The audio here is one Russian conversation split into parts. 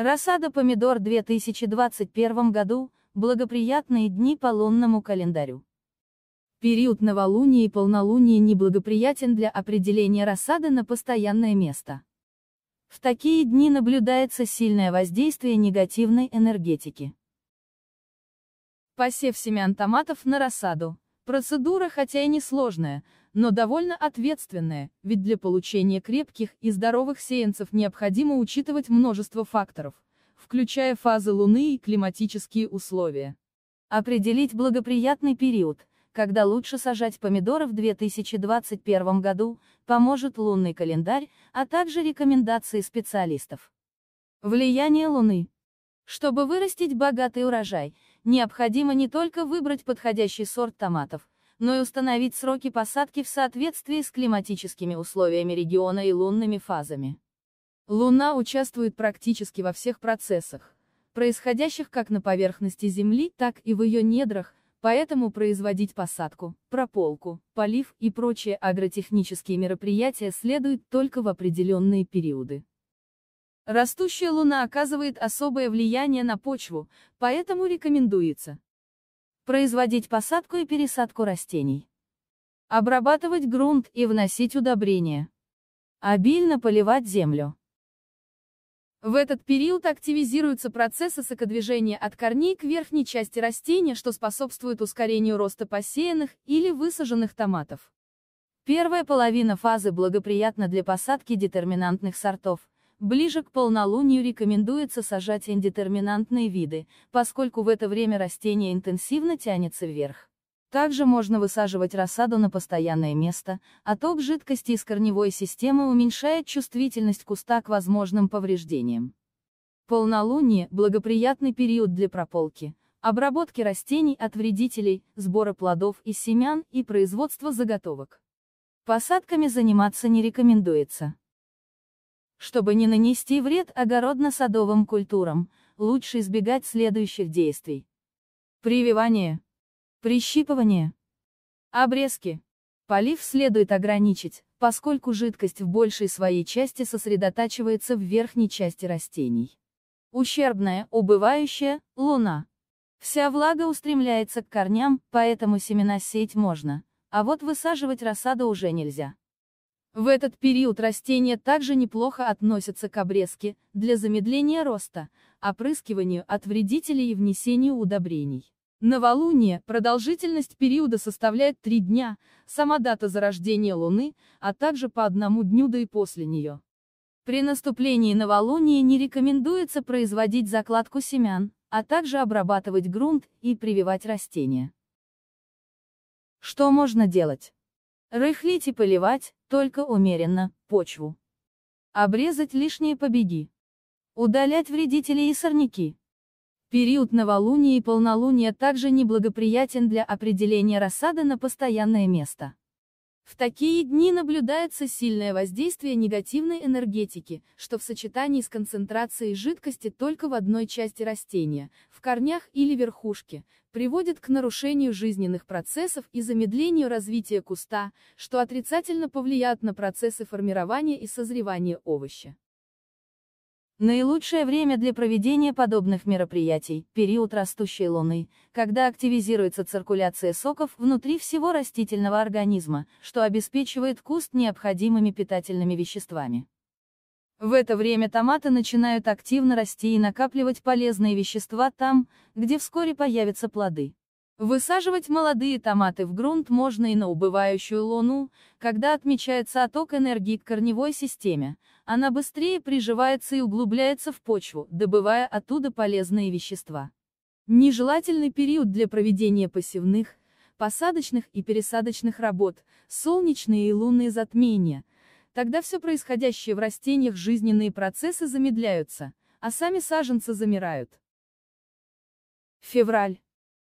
Рассада помидор 2021 году, благоприятные дни по лунному календарю. Период новолуния и полнолуния неблагоприятен для определения рассады на постоянное место. В такие дни наблюдается сильное воздействие негативной энергетики. Посев семян томатов на рассаду. Процедура хотя и несложная, но довольно ответственная, ведь для получения крепких и здоровых сеянцев необходимо учитывать множество факторов, включая фазы Луны и климатические условия. Определить благоприятный период, когда лучше сажать помидоры в 2021 году, поможет лунный календарь, а также рекомендации специалистов. Влияние Луны. Чтобы вырастить богатый урожай, Необходимо не только выбрать подходящий сорт томатов, но и установить сроки посадки в соответствии с климатическими условиями региона и лунными фазами. Луна участвует практически во всех процессах, происходящих как на поверхности Земли, так и в ее недрах, поэтому производить посадку, прополку, полив и прочие агротехнические мероприятия следует только в определенные периоды. Растущая луна оказывает особое влияние на почву, поэтому рекомендуется производить посадку и пересадку растений, обрабатывать грунт и вносить удобрения, обильно поливать землю. В этот период активизируются процессы сокодвижения от корней к верхней части растения, что способствует ускорению роста посеянных или высаженных томатов. Первая половина фазы благоприятна для посадки детерминантных сортов, Ближе к полнолунию рекомендуется сажать индетерминантные виды, поскольку в это время растение интенсивно тянется вверх. Также можно высаживать рассаду на постоянное место, отток а жидкости из корневой системы уменьшает чувствительность куста к возможным повреждениям. Полнолуние – благоприятный период для прополки, обработки растений от вредителей, сбора плодов и семян и производства заготовок. Посадками заниматься не рекомендуется. Чтобы не нанести вред огородно-садовым культурам, лучше избегать следующих действий. Прививание. Прищипывание. Обрезки. Полив следует ограничить, поскольку жидкость в большей своей части сосредотачивается в верхней части растений. Ущербная, убывающая, луна. Вся влага устремляется к корням, поэтому семена сеять можно, а вот высаживать рассаду уже нельзя. В этот период растения также неплохо относятся к обрезке, для замедления роста, опрыскиванию от вредителей и внесению удобрений. Новолуние, продолжительность периода составляет 3 дня, сама дата зарождения Луны, а также по одному дню до и после нее. При наступлении новолуния не рекомендуется производить закладку семян, а также обрабатывать грунт и прививать растения. Что можно делать? Рыхлить и поливать, только умеренно, почву. Обрезать лишние побеги. Удалять вредители и сорняки. Период новолуния и полнолуния также неблагоприятен для определения рассады на постоянное место. В такие дни наблюдается сильное воздействие негативной энергетики, что в сочетании с концентрацией жидкости только в одной части растения, в корнях или верхушке, приводит к нарушению жизненных процессов и замедлению развития куста, что отрицательно повлияет на процессы формирования и созревания овоща. Наилучшее время для проведения подобных мероприятий – период растущей луны, когда активизируется циркуляция соков внутри всего растительного организма, что обеспечивает куст необходимыми питательными веществами. В это время томаты начинают активно расти и накапливать полезные вещества там, где вскоре появятся плоды. Высаживать молодые томаты в грунт можно и на убывающую луну, когда отмечается отток энергии к корневой системе, она быстрее приживается и углубляется в почву, добывая оттуда полезные вещества. Нежелательный период для проведения посевных, посадочных и пересадочных работ, солнечные и лунные затмения. Тогда все происходящее в растениях жизненные процессы замедляются, а сами саженцы замирают. Февраль.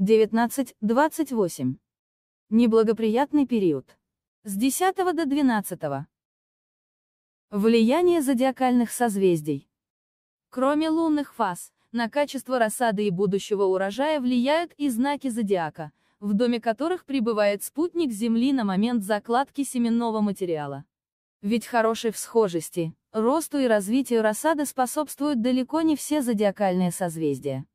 19-28. Неблагоприятный период. С 10 до 12. Влияние зодиакальных созвездий. Кроме лунных фаз, на качество рассады и будущего урожая влияют и знаки зодиака, в доме которых пребывает спутник Земли на момент закладки семенного материала. Ведь хорошей всхожести, росту и развитию рассады способствуют далеко не все зодиакальные созвездия.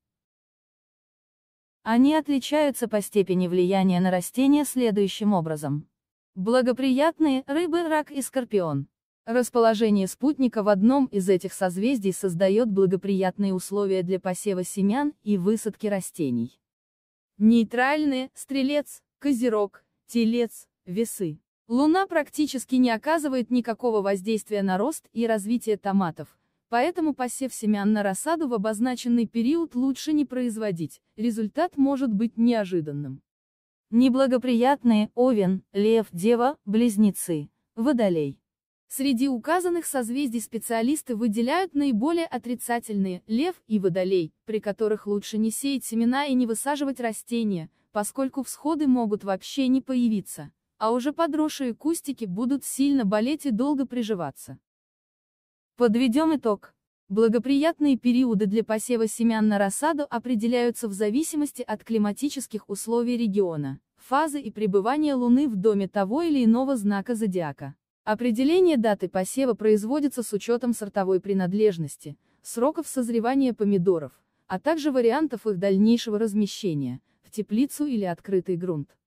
Они отличаются по степени влияния на растения следующим образом. Благоприятные – рыбы, рак и скорпион. Расположение спутника в одном из этих созвездий создает благоприятные условия для посева семян и высадки растений. Нейтральные – стрелец, козерог, телец, весы. Луна практически не оказывает никакого воздействия на рост и развитие томатов, Поэтому посев семян на рассаду в обозначенный период лучше не производить, результат может быть неожиданным. Неблагоприятные Овен, Лев, Дева, Близнецы, Водолей. Среди указанных созвездий специалисты выделяют наиболее отрицательные Лев и Водолей, при которых лучше не сеять семена и не высаживать растения, поскольку всходы могут вообще не появиться, а уже подросшие кустики будут сильно болеть и долго приживаться. Подведем итог. Благоприятные периоды для посева семян на рассаду определяются в зависимости от климатических условий региона, фазы и пребывания Луны в доме того или иного знака зодиака. Определение даты посева производится с учетом сортовой принадлежности, сроков созревания помидоров, а также вариантов их дальнейшего размещения, в теплицу или открытый грунт.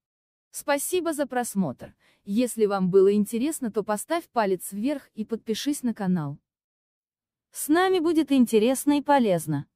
Спасибо за просмотр. Если вам было интересно, то поставь палец вверх и подпишись на канал. С нами будет интересно и полезно.